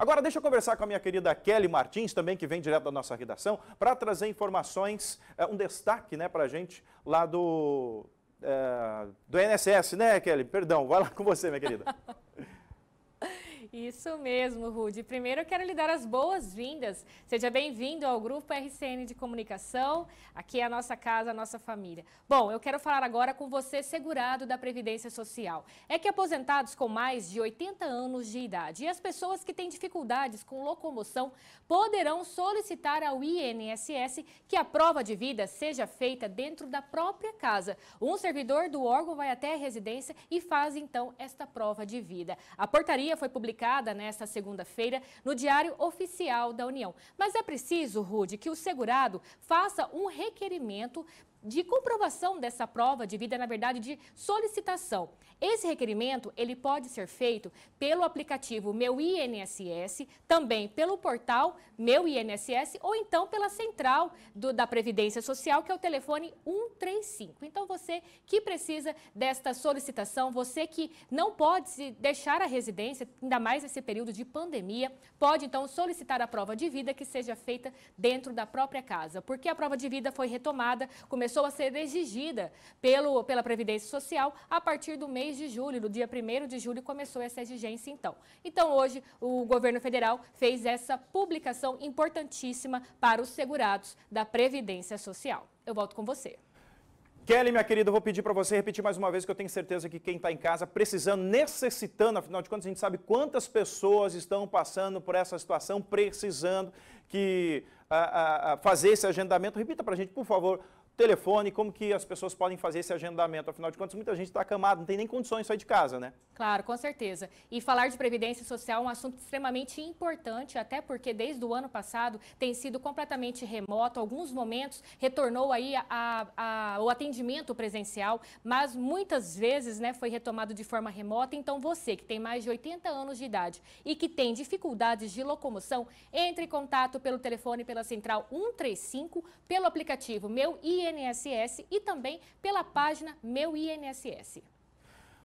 Agora deixa eu conversar com a minha querida Kelly Martins, também que vem direto da nossa redação, para trazer informações, eh, um destaque né, para a gente lá do, é, do INSS, né, Kelly? Perdão, vai lá com você, minha querida. Isso mesmo, Rude. Primeiro eu quero lhe dar as boas-vindas. Seja bem-vindo ao Grupo RCN de Comunicação. Aqui é a nossa casa, a nossa família. Bom, eu quero falar agora com você, segurado da Previdência Social. É que aposentados com mais de 80 anos de idade e as pessoas que têm dificuldades com locomoção poderão solicitar ao INSS que a prova de vida seja feita dentro da própria casa. Um servidor do órgão vai até a residência e faz então esta prova de vida. A portaria foi publicada publicada nesta segunda-feira no Diário Oficial da União. Mas é preciso, Rude, que o segurado faça um requerimento de comprovação dessa prova de vida, na verdade, de solicitação. Esse requerimento, ele pode ser feito pelo aplicativo Meu INSS, também pelo portal Meu INSS ou então pela central do, da Previdência Social, que é o telefone 135. Então, você que precisa desta solicitação, você que não pode se deixar a residência, ainda mais nesse período de pandemia, pode então solicitar a prova de vida que seja feita dentro da própria casa, porque a prova de vida foi retomada, começou começou a ser exigida pelo, pela Previdência Social a partir do mês de julho, do dia 1 de julho começou essa exigência então. Então hoje o governo federal fez essa publicação importantíssima para os segurados da Previdência Social. Eu volto com você. Kelly, minha querida, eu vou pedir para você repetir mais uma vez, que eu tenho certeza que quem está em casa precisando, necessitando, afinal de contas, a gente sabe quantas pessoas estão passando por essa situação, precisando que a, a, a fazer esse agendamento. Repita para a gente, por favor, telefone, como que as pessoas podem fazer esse agendamento? Afinal de contas, muita gente está acamada, não tem nem condições de sair de casa, né? Claro, com certeza. E falar de previdência social é um assunto extremamente importante, até porque desde o ano passado tem sido completamente remoto. Alguns momentos retornou aí a, a, a, o atendimento presencial, mas muitas vezes né, foi retomado de forma remota. Então, você que tem mais de 80 anos de idade e que tem dificuldades de locomoção, entre em contato pelo telefone pela central 135, pelo aplicativo Meu IE INSS e também pela página Meu INSS.